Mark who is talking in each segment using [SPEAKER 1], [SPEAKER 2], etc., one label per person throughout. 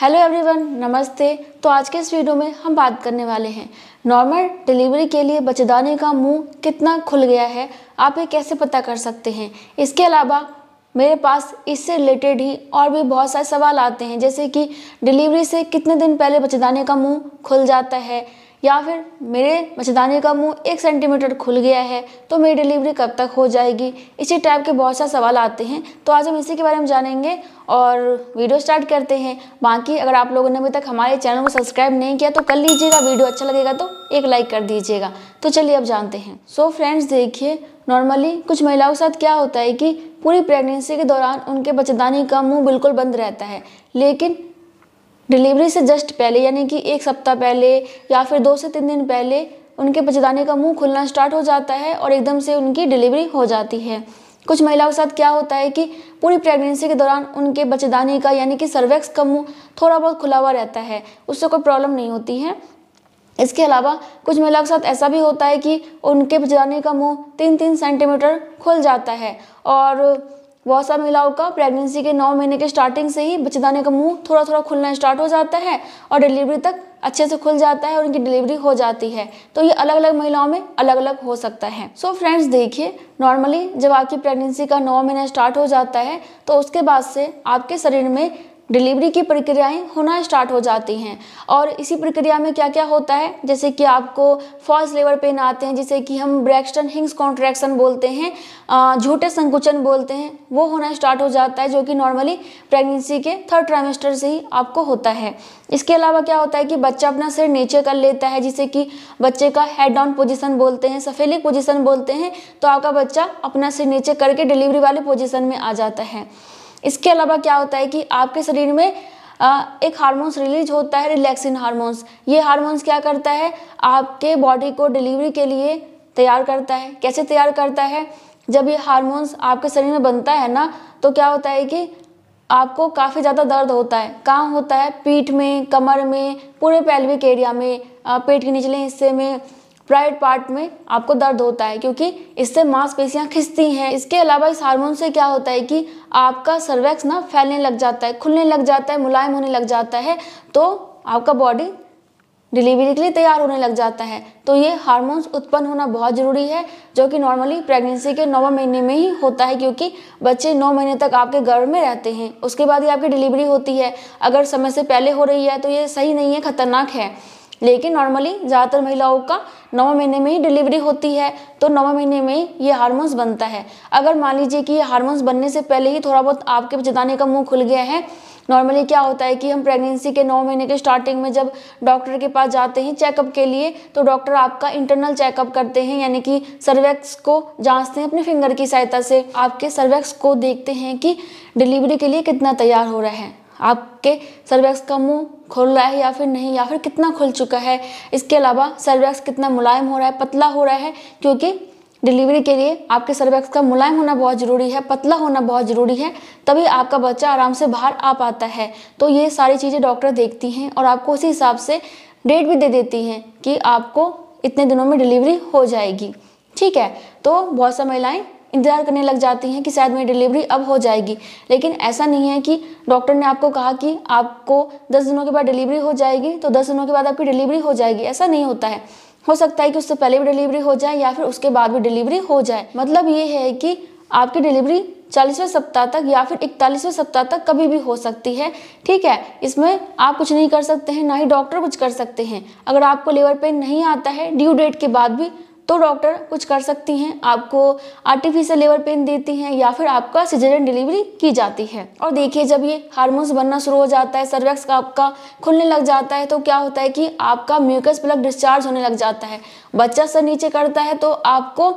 [SPEAKER 1] hello everyone नमस्ते तो आज के इस वीडियो में हम बात करने वाले हैं नॉर्मल डिलीवरी के लिए बचेदाने का मुंह कितना खुल गया है आप ये कैसे पता कर सकते हैं इसके अलावा मेरे पास इससे रिलेटेड ही और भी बहुत सारे सवाल आते हैं जैसे कि डिलीवरी से कितने दिन पहले बचेदाने का मुंह खुल जाता है या फिर मेरे मच्छरदानी का मुंह एक सेंटीमीटर खुल गया है तो मेरी डिलीवरी कब तक हो जाएगी इसी टाइप के बहुत सारे सवाल आते हैं तो आज हम इसी के बारे में जानेंगे और वीडियो स्टार्ट करते हैं बाकी अगर आप लोगों ने अभी तक हमारे चैनल को सब्सक्राइब नहीं किया तो कर लीजिएगा वीडियो अच्छा लगेगा तो एक लाइक कर दीजिएगा तो चलिए अब जानते हैं सो फ्रेंड्स देखिए नॉर्मली कुछ महिलाओं के साथ क्या होता है कि पूरी प्रेगनेंसी के दौरान उनके बच्चेदानी का मुंह बिल्कुल बंद रहता है लेकिन डिलीवरी से जस्ट पहले यानी कि एक सप्ताह पहले या फिर दो से तीन दिन पहले उनके बचेदाने का मुंह खुलना स्टार्ट हो जाता है और एकदम से उनकी डिलीवरी हो जाती है कुछ महिलाओं के साथ क्या होता है कि पूरी प्रेगनेंसी के दौरान उनके बच्चेदानी का यानी कि सर्वेक्स का मुँह थोड़ा बहुत खुला हुआ रहता है उससे कोई प्रॉब्लम नहीं होती है इसके अलावा कुछ महिलाओं के साथ ऐसा भी होता है कि उनके बचेदाने का मुँह तीन तीन सेंटीमीटर खुल जाता है और बहुत सा महिलाओं का प्रेगनेंसी के नौ महीने के स्टार्टिंग से ही बच्चेदाने का मुंह थोड़ा थोड़ा खुलना स्टार्ट हो जाता है और डिलीवरी तक अच्छे से खुल जाता है और उनकी डिलीवरी हो जाती है तो ये अलग अलग महिलाओं में अलग अलग हो सकता है सो फ्रेंड्स देखिए नॉर्मली जब आपकी प्रेगनेंसी का नौ महीना स्टार्ट हो जाता है तो उसके बाद से आपके शरीर में डिलीवरी की प्रक्रियाएं होना स्टार्ट हो जाती हैं और इसी प्रक्रिया में क्या क्या होता है जैसे कि आपको फॉल्स लेवर पेन आते हैं जिसे कि हम ब्रैक्सटन हिंग्स कॉन्ट्रैक्शन बोलते हैं झूठे संकुचन बोलते हैं वो होना स्टार्ट हो जाता है जो कि नॉर्मली प्रेगनेंसी के थर्ड ट्राइमेस्टर से ही आपको होता है इसके अलावा क्या होता है कि बच्चा अपना सिर नीचे कर लेता है जिसे कि बच्चे का हेड डाउन पोजिशन बोलते हैं सफेलिक पोजिशन बोलते हैं तो आपका बच्चा अपना सिर नीचे करके डिलीवरी वाले पोजिशन में आ जाता है इसके अलावा क्या होता है कि आपके शरीर में एक हार्मोन्स रिलीज होता है रिलैक्सिन हार्मोन्स ये हार्मोन्स क्या करता है आपके बॉडी को डिलीवरी के लिए तैयार करता है कैसे तैयार करता है जब ये हार्मोन्स आपके शरीर में बनता है ना तो क्या होता है कि आपको काफ़ी ज़्यादा दर्द होता है कहाँ होता है पीठ में कमर में पूरे पैल्विक एरिया में पेट के निचले हिस्से में प्राइवेट पार्ट में आपको दर्द होता है क्योंकि इससे मांसपेशियाँ खिंचती हैं इसके अलावा इस हार्मोन से क्या होता है कि आपका सर्वेक्स ना फैलने लग जाता है खुलने लग जाता है मुलायम होने लग जाता है तो आपका बॉडी डिलीवरी के लिए तैयार होने लग जाता है तो ये हार्मोन्स उत्पन्न होना बहुत ज़रूरी है जो कि नॉर्मली प्रेगनेंसी के नौवें महीने में ही होता है क्योंकि बच्चे नौ महीने तक आपके गर्भ में रहते हैं उसके बाद ही आपकी डिलीवरी होती है अगर समय से पहले हो रही है तो ये सही नहीं है ख़तरनाक है लेकिन नॉर्मली ज़्यादातर महिलाओं का नौवें महीने में ही डिलीवरी होती है तो नौवें महीने में ये हार्मोन्स बनता है अगर मान लीजिए कि ये हार्मोन्स बनने से पहले ही थोड़ा बहुत आपके जताने का मुँह खुल गया है नॉर्मली क्या होता है कि हम प्रेगनेंसी के नौ महीने के स्टार्टिंग में जब डॉक्टर के पास जाते हैं चेकअप के लिए तो डॉक्टर आपका इंटरनल चेकअप करते हैं यानी कि सर्वेक्स को जांचते हैं अपने फिंगर की सहायता से आपके सर्वेक्स को देखते हैं कि डिलीवरी के लिए कितना तैयार हो रहा है आपके सर्वेक्स का मुंह खुल रहा है या फिर नहीं या फिर कितना खुल चुका है इसके अलावा सर्वेक्स कितना मुलायम हो रहा है पतला हो रहा है क्योंकि डिलीवरी के लिए आपके सर्वेक्स का मुलायम होना बहुत ज़रूरी है पतला होना बहुत ज़रूरी है तभी आपका बच्चा आराम से बाहर आ पाता है तो ये सारी चीज़ें डॉक्टर देखती हैं और आपको उसी हिसाब से डेट भी दे देती हैं कि आपको इतने दिनों में डिलीवरी हो जाएगी ठीक है तो बहुत सा महिलाएँ इंतज़ार करने लग जाती हैं कि शायद मेरी डिलीवरी अब हो जाएगी लेकिन ऐसा नहीं है कि डॉक्टर ने आपको कहा कि आपको दस दिनों के बाद डिलीवरी हो जाएगी तो दस दिनों के बाद आपकी डिलीवरी हो जाएगी ऐसा नहीं होता है हो सकता है कि उससे पहले भी डिलीवरी हो जाए या फिर उसके बाद भी डिलीवरी हो जाए मतलब ये है कि आपकी डिलीवरी चालीसवें सप्ताह तक या फिर इकतालीसवें सप्ताह तक कभी भी हो सकती है ठीक है इसमें आप कुछ नहीं कर सकते हैं ना ही डॉक्टर कुछ कर सकते हैं अगर आपको लेबर पेन नहीं आता है ड्यू डेट के बाद भी तो डॉक्टर कुछ कर सकती हैं आपको आर्टिफिशियल लेवर पेन देती हैं या फिर आपका सिजेरियन डिलीवरी की जाती है और देखिए जब ये हार्मोन्स बनना शुरू हो जाता है सर्वेक्स का आपका खुलने लग जाता है तो क्या होता है कि आपका म्यूकस प्लग डिस्चार्ज होने लग जाता है बच्चा सर नीचे करता है तो आपको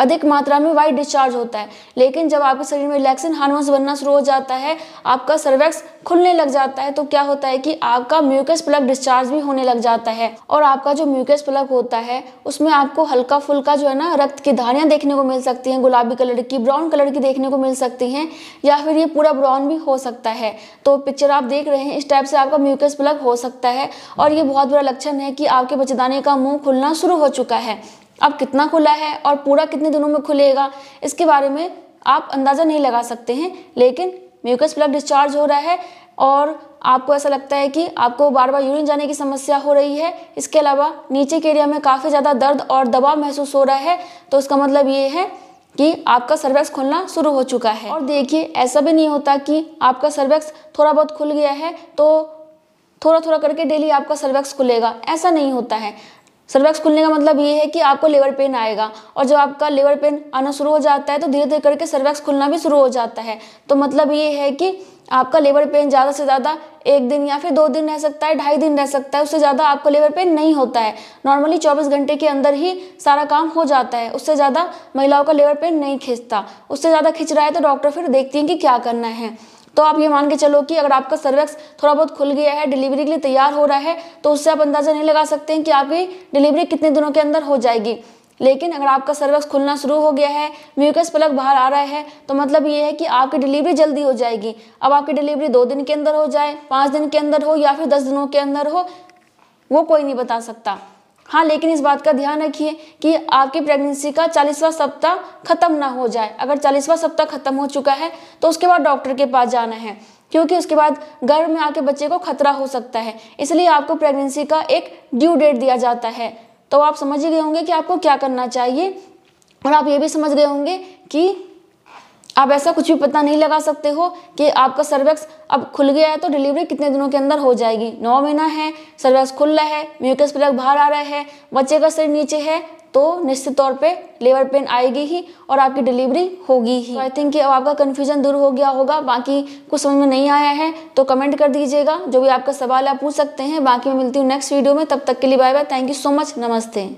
[SPEAKER 1] अधिक मात्रा में वाइट डिस्चार्ज होता है लेकिन जब आपके शरीर में रिलैक्सिन हार्मोन्स बनना शुरू हो जाता है आपका सर्वेक्स खुलने लग जाता है तो क्या होता है कि आपका म्यूकस प्लग डिस्चार्ज भी होने लग जाता है और आपका जो म्यूकस प्लग होता है उसमें आपको हल्का फुल्का जो है ना रक्त की धारियाँ देखने को मिल सकती हैं गुलाबी कलर की ब्राउन कलर की देखने को मिल सकती हैं या फिर ये पूरा ब्राउन भी हो सकता है तो पिक्चर आप देख रहे हैं इस टाइप से आपका म्यूकस प्लग हो सकता है और ये बहुत बड़ा लक्षण है कि आपके बच्चेदाने का मुँह खुलना शुरू हो चुका है अब कितना खुला है और पूरा कितने दिनों में खुलेगा इसके बारे में आप अंदाज़ा नहीं लगा सकते हैं लेकिन म्यूकस प्लग डिस्चार्ज हो रहा है और आपको ऐसा लगता है कि आपको बार बार यूरिन जाने की समस्या हो रही है इसके अलावा नीचे के एरिया में काफ़ी ज़्यादा दर्द और दबाव महसूस हो रहा है तो उसका मतलब ये है कि आपका सर्वेक्स खुलना शुरू हो चुका है और देखिए ऐसा भी नहीं होता कि आपका सर्वेक्स थोड़ा बहुत खुल गया है तो थोड़ा थोड़ा करके डेली आपका सर्वेक्स खुलेगा ऐसा नहीं होता है सर्वेक्स खुलने का मतलब ये है कि आपको लेबर पेन आएगा और जब आपका लेबर पेन आना शुरू हो जाता है तो धीरे धीरे करके सर्वेक्स खुलना भी शुरू हो जाता है तो मतलब ये है कि आपका लेबर पेन ज़्यादा से ज़्यादा एक दिन या फिर दो दिन रह सकता है ढाई दिन रह सकता है उससे ज़्यादा आपको लेबर पेन नहीं होता है नॉर्मली 24 घंटे के अंदर ही सारा काम हो जाता है उससे ज़्यादा महिलाओं का लेबर पेन नहीं खींचता उससे ज़्यादा खींच रहा है तो डॉक्टर फिर देखती हैं कि क्या करना है तो आप ये मान के चलो कि अगर आपका सर्वेक्स थोड़ा बहुत खुल गया है डिलीवरी के लिए तैयार हो रहा है तो उससे आप अंदाज़ा नहीं लगा सकते हैं कि आपकी डिलीवरी कितने दिनों के अंदर हो जाएगी लेकिन अगर आपका सर्वेक्स खुलना शुरू हो गया है म्यूकस प्लग बाहर आ रहा है तो मतलब ये है कि आपकी डिलीवरी जल्दी हो जाएगी अब आपकी डिलीवरी दो दिन के अंदर हो जाए पाँच दिन के अंदर हो या फिर दस दिनों के अंदर हो वो कोई नहीं बता सकता हाँ लेकिन इस बात का ध्यान रखिए कि आपकी प्रेगनेंसी का चालीसवा सप्ताह खत्म ना हो जाए अगर चालीसवा सप्ताह खत्म हो चुका है तो उसके बाद डॉक्टर के पास जाना है क्योंकि उसके बाद गर्भ में आके बच्चे को खतरा हो सकता है इसलिए आपको प्रेगनेंसी का एक ड्यू डेट दिया जाता है तो आप समझ ही गए होंगे कि आपको क्या करना चाहिए और आप ये भी समझ गए होंगे कि आप ऐसा कुछ भी पता नहीं लगा सकते हो कि आपका सर्वेक्स अब खुल गया है तो डिलीवरी कितने दिनों के अंदर हो जाएगी नौ महीना है सर्वेक्स खुल रहा है म्यूकस प्लग बाहर आ रहा है बच्चे का सिर नीचे है तो निश्चित तौर पे लेबर पेन आएगी ही और आपकी डिलीवरी होगी ही आई थिंक कि अब आपका कन्फ्यूजन दूर हो गया होगा बाकी कुछ समझ में नहीं आया है तो कमेंट कर दीजिएगा जो भी आपका सवाल आप पूछ सकते हैं बाकी मैं मिलती हूँ नेक्स्ट वीडियो में तब तक के लिए bye bye thank you so much नमस्ते